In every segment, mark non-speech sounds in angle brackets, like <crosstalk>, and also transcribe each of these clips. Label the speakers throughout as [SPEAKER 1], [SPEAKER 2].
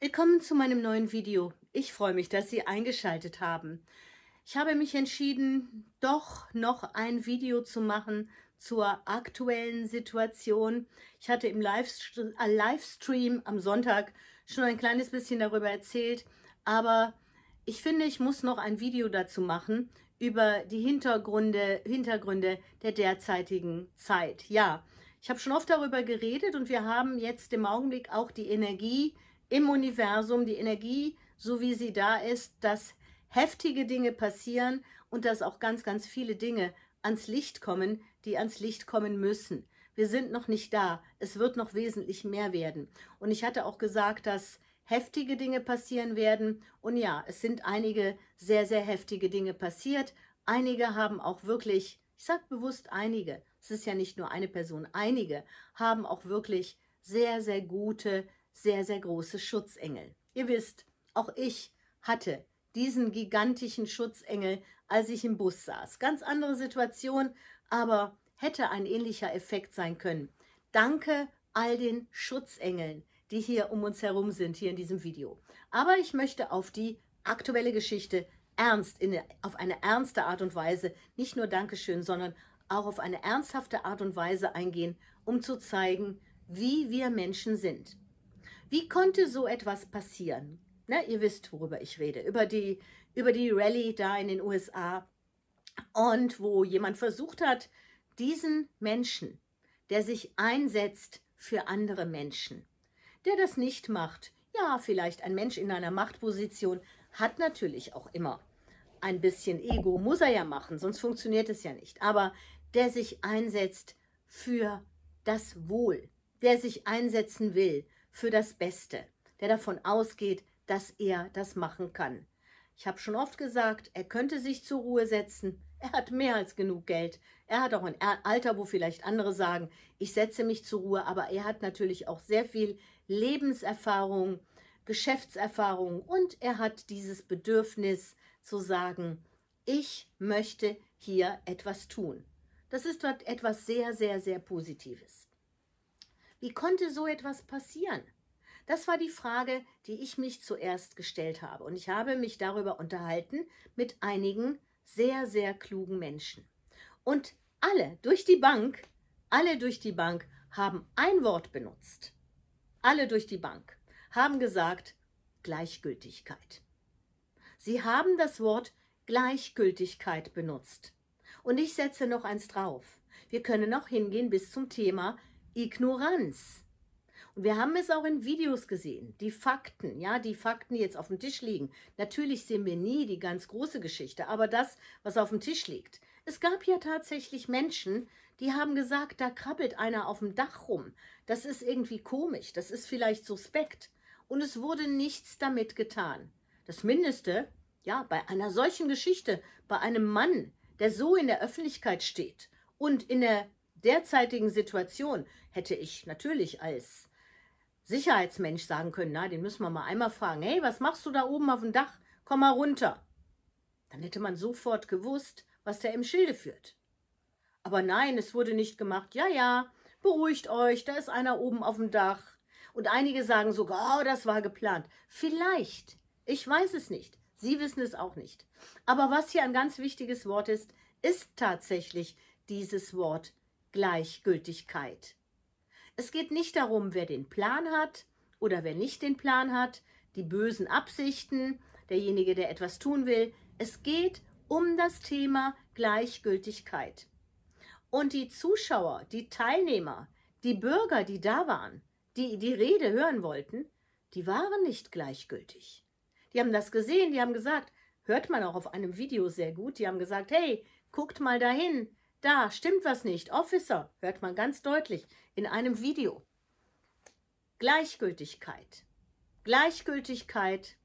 [SPEAKER 1] Willkommen zu meinem neuen Video. Ich freue mich, dass Sie eingeschaltet haben. Ich habe mich entschieden, doch noch ein Video zu machen zur aktuellen Situation. Ich hatte im äh, Livestream am Sonntag schon ein kleines bisschen darüber erzählt, aber ich finde, ich muss noch ein Video dazu machen über die Hintergründe, Hintergründe der derzeitigen Zeit. Ja, ich habe schon oft darüber geredet und wir haben jetzt im Augenblick auch die Energie, im Universum, die Energie, so wie sie da ist, dass heftige Dinge passieren und dass auch ganz, ganz viele Dinge ans Licht kommen, die ans Licht kommen müssen. Wir sind noch nicht da. Es wird noch wesentlich mehr werden. Und ich hatte auch gesagt, dass heftige Dinge passieren werden. Und ja, es sind einige sehr, sehr heftige Dinge passiert. Einige haben auch wirklich, ich sage bewusst einige, es ist ja nicht nur eine Person, einige haben auch wirklich sehr, sehr gute sehr, sehr große Schutzengel. Ihr wisst, auch ich hatte diesen gigantischen Schutzengel, als ich im Bus saß. Ganz andere Situation, aber hätte ein ähnlicher Effekt sein können. Danke all den Schutzengeln, die hier um uns herum sind, hier in diesem Video. Aber ich möchte auf die aktuelle Geschichte ernst, in, auf eine ernste Art und Weise, nicht nur Dankeschön, sondern auch auf eine ernsthafte Art und Weise eingehen, um zu zeigen, wie wir Menschen sind. Wie konnte so etwas passieren? Na, ne, ihr wisst, worüber ich rede, über die, über die Rallye da in den USA und wo jemand versucht hat, diesen Menschen, der sich einsetzt für andere Menschen, der das nicht macht, ja, vielleicht ein Mensch in einer Machtposition hat natürlich auch immer ein bisschen Ego, muss er ja machen, sonst funktioniert es ja nicht, aber der sich einsetzt für das Wohl, der sich einsetzen will für das Beste, der davon ausgeht, dass er das machen kann. Ich habe schon oft gesagt, er könnte sich zur Ruhe setzen. Er hat mehr als genug Geld. Er hat auch ein Alter, wo vielleicht andere sagen, ich setze mich zur Ruhe, aber er hat natürlich auch sehr viel Lebenserfahrung, Geschäftserfahrung und er hat dieses Bedürfnis zu sagen, ich möchte hier etwas tun. Das ist etwas sehr, sehr, sehr Positives. Wie konnte so etwas passieren? Das war die Frage, die ich mich zuerst gestellt habe. Und ich habe mich darüber unterhalten mit einigen sehr, sehr klugen Menschen. Und alle durch die Bank, alle durch die Bank haben ein Wort benutzt. Alle durch die Bank haben gesagt Gleichgültigkeit. Sie haben das Wort Gleichgültigkeit benutzt. Und ich setze noch eins drauf. Wir können noch hingehen bis zum Thema Ignoranz. Und wir haben es auch in Videos gesehen, die Fakten, ja, die Fakten, die jetzt auf dem Tisch liegen. Natürlich sehen wir nie die ganz große Geschichte, aber das, was auf dem Tisch liegt. Es gab ja tatsächlich Menschen, die haben gesagt, da krabbelt einer auf dem Dach rum. Das ist irgendwie komisch, das ist vielleicht suspekt. Und es wurde nichts damit getan. Das Mindeste, ja, bei einer solchen Geschichte, bei einem Mann, der so in der Öffentlichkeit steht und in der derzeitigen Situation hätte ich natürlich als Sicherheitsmensch sagen können, na, den müssen wir mal einmal fragen, hey, was machst du da oben auf dem Dach? Komm mal runter. Dann hätte man sofort gewusst, was der im Schilde führt. Aber nein, es wurde nicht gemacht. Ja, ja, beruhigt euch, da ist einer oben auf dem Dach. Und einige sagen sogar, oh, das war geplant. Vielleicht, ich weiß es nicht. Sie wissen es auch nicht. Aber was hier ein ganz wichtiges Wort ist, ist tatsächlich dieses Wort Gleichgültigkeit. Es geht nicht darum, wer den Plan hat oder wer nicht den Plan hat, die bösen Absichten, derjenige, der etwas tun will. Es geht um das Thema Gleichgültigkeit. Und die Zuschauer, die Teilnehmer, die Bürger, die da waren, die die Rede hören wollten, die waren nicht gleichgültig. Die haben das gesehen, die haben gesagt, hört man auch auf einem Video sehr gut, die haben gesagt, hey, guckt mal dahin, da stimmt was nicht. Officer, hört man ganz deutlich in einem Video. Gleichgültigkeit. Gleichgültigkeit.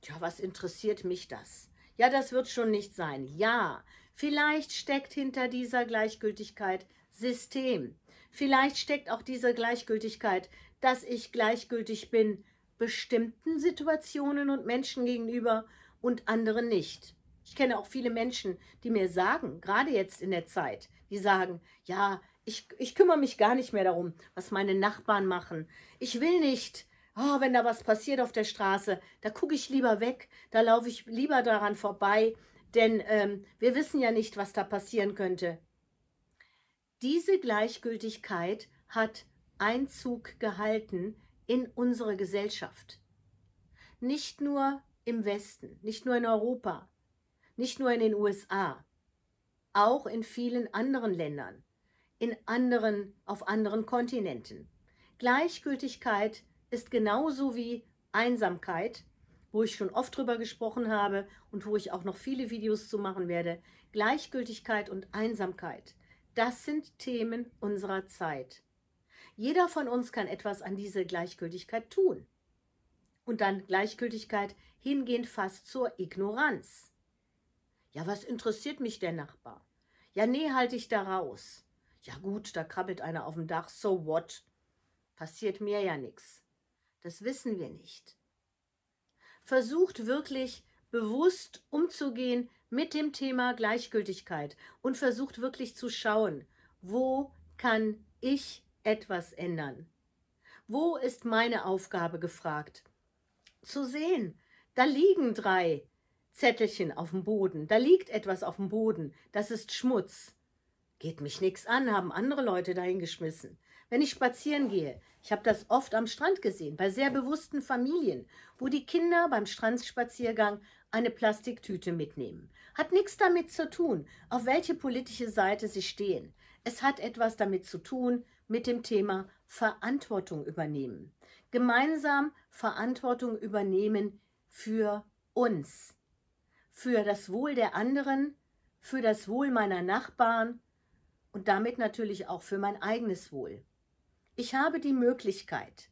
[SPEAKER 1] Tja, was interessiert mich das? Ja, das wird schon nicht sein. Ja, vielleicht steckt hinter dieser Gleichgültigkeit System. Vielleicht steckt auch diese Gleichgültigkeit, dass ich gleichgültig bin bestimmten Situationen und Menschen gegenüber und anderen nicht. Ich kenne auch viele Menschen, die mir sagen, gerade jetzt in der Zeit, die sagen, ja, ich, ich kümmere mich gar nicht mehr darum, was meine Nachbarn machen. Ich will nicht, oh, wenn da was passiert auf der Straße, da gucke ich lieber weg, da laufe ich lieber daran vorbei, denn ähm, wir wissen ja nicht, was da passieren könnte. Diese Gleichgültigkeit hat Einzug gehalten in unsere Gesellschaft. Nicht nur im Westen, nicht nur in Europa, nicht nur in den USA, auch in vielen anderen Ländern, in anderen, auf anderen Kontinenten. Gleichgültigkeit ist genauso wie Einsamkeit, wo ich schon oft drüber gesprochen habe und wo ich auch noch viele Videos zu machen werde. Gleichgültigkeit und Einsamkeit, das sind Themen unserer Zeit. Jeder von uns kann etwas an diese Gleichgültigkeit tun. Und dann Gleichgültigkeit hingehend fast zur Ignoranz. Ja, was interessiert mich der Nachbar? Ja, nee, halte ich da raus. Ja gut, da krabbelt einer auf dem Dach, so what? Passiert mir ja nichts. Das wissen wir nicht. Versucht wirklich bewusst umzugehen mit dem Thema Gleichgültigkeit und versucht wirklich zu schauen, wo kann ich etwas ändern? Wo ist meine Aufgabe gefragt? Zu sehen, da liegen drei, Zettelchen auf dem Boden, da liegt etwas auf dem Boden, das ist Schmutz. Geht mich nichts an, haben andere Leute dahin geschmissen. Wenn ich spazieren gehe, ich habe das oft am Strand gesehen, bei sehr bewussten Familien, wo die Kinder beim Strandspaziergang eine Plastiktüte mitnehmen. Hat nichts damit zu tun, auf welche politische Seite sie stehen. Es hat etwas damit zu tun, mit dem Thema Verantwortung übernehmen. Gemeinsam Verantwortung übernehmen für uns für das Wohl der anderen, für das Wohl meiner Nachbarn und damit natürlich auch für mein eigenes Wohl. Ich habe die Möglichkeit,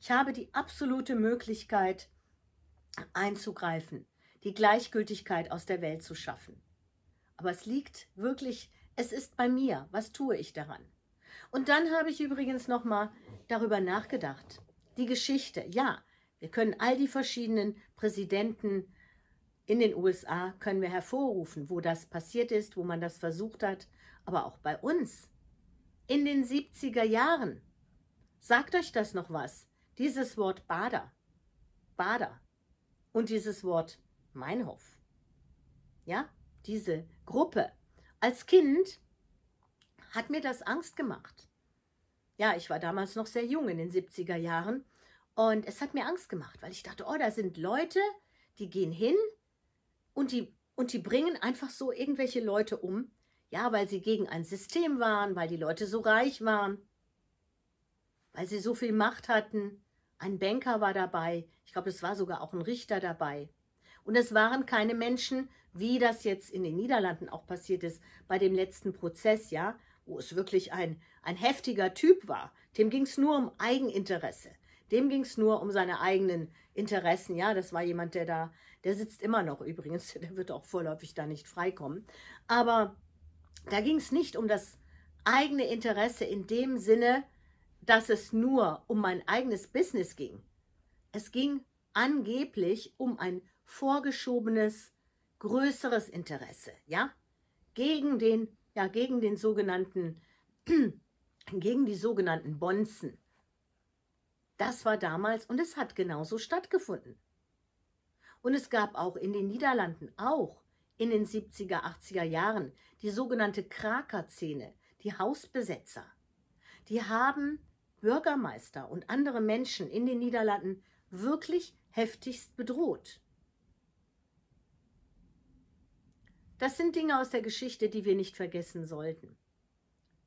[SPEAKER 1] ich habe die absolute Möglichkeit einzugreifen, die Gleichgültigkeit aus der Welt zu schaffen. Aber es liegt wirklich, es ist bei mir, was tue ich daran? Und dann habe ich übrigens nochmal darüber nachgedacht. Die Geschichte, ja, wir können all die verschiedenen Präsidenten in den USA können wir hervorrufen, wo das passiert ist, wo man das versucht hat, aber auch bei uns. In den 70er Jahren. Sagt euch das noch was? Dieses Wort Bader. Bader. Und dieses Wort Meinhof. Ja, diese Gruppe. Als Kind hat mir das Angst gemacht. Ja, ich war damals noch sehr jung in den 70er Jahren und es hat mir Angst gemacht, weil ich dachte, oh, da sind Leute, die gehen hin, und die, und die bringen einfach so irgendwelche Leute um, ja, weil sie gegen ein System waren, weil die Leute so reich waren, weil sie so viel Macht hatten. Ein Banker war dabei, ich glaube, es war sogar auch ein Richter dabei. Und es waren keine Menschen, wie das jetzt in den Niederlanden auch passiert ist, bei dem letzten Prozess, ja, wo es wirklich ein, ein heftiger Typ war. Dem ging es nur um Eigeninteresse. Dem ging es nur um seine eigenen Interessen, ja. Das war jemand, der da der sitzt immer noch übrigens, <laughs> der wird auch vorläufig da nicht freikommen. Aber da ging es nicht um das eigene Interesse in dem Sinne, dass es nur um mein eigenes Business ging. Es ging angeblich um ein vorgeschobenes, größeres Interesse, ja? Gegen den, ja, gegen den sogenannten, <clears throat> gegen die sogenannten Bonzen. Das war damals und es hat genauso stattgefunden. Und es gab auch in den Niederlanden, auch in den 70er, 80er Jahren, die sogenannte Kraker-Szene, die Hausbesetzer. Die haben Bürgermeister und andere Menschen in den Niederlanden wirklich heftigst bedroht. Das sind Dinge aus der Geschichte, die wir nicht vergessen sollten.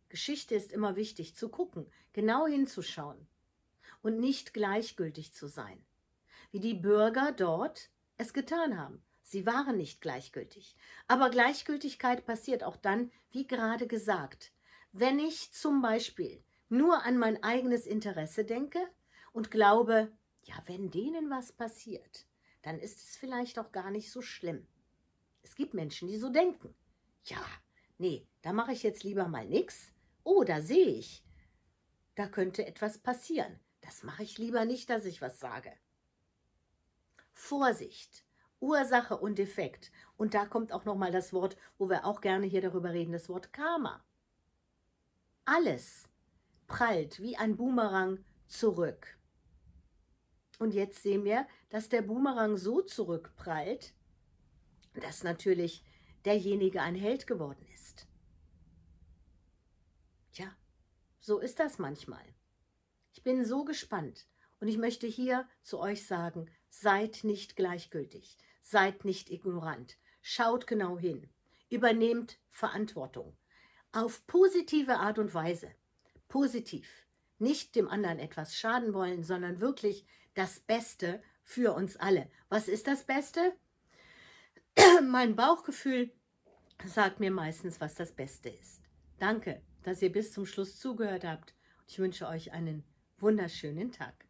[SPEAKER 1] Geschichte ist immer wichtig, zu gucken, genau hinzuschauen und nicht gleichgültig zu sein. Wie die Bürger dort es getan haben. Sie waren nicht gleichgültig. Aber Gleichgültigkeit passiert auch dann, wie gerade gesagt, wenn ich zum Beispiel nur an mein eigenes Interesse denke und glaube, ja, wenn denen was passiert, dann ist es vielleicht auch gar nicht so schlimm. Es gibt Menschen, die so denken. Ja, nee, da mache ich jetzt lieber mal nichts. Oh, da sehe ich, da könnte etwas passieren. Das mache ich lieber nicht, dass ich was sage. Vorsicht, Ursache und Effekt. Und da kommt auch nochmal das Wort, wo wir auch gerne hier darüber reden, das Wort Karma. Alles prallt wie ein Boomerang zurück. Und jetzt sehen wir, dass der Boomerang so zurückprallt, dass natürlich derjenige ein Held geworden ist. Tja, so ist das manchmal. Ich bin so gespannt und ich möchte hier zu euch sagen, Seid nicht gleichgültig, seid nicht ignorant, schaut genau hin, übernehmt Verantwortung. Auf positive Art und Weise. Positiv. Nicht dem anderen etwas schaden wollen, sondern wirklich das Beste für uns alle. Was ist das Beste? <clears throat> mein Bauchgefühl sagt mir meistens, was das Beste ist. Danke, dass ihr bis zum Schluss zugehört habt. Ich wünsche euch einen wunderschönen Tag.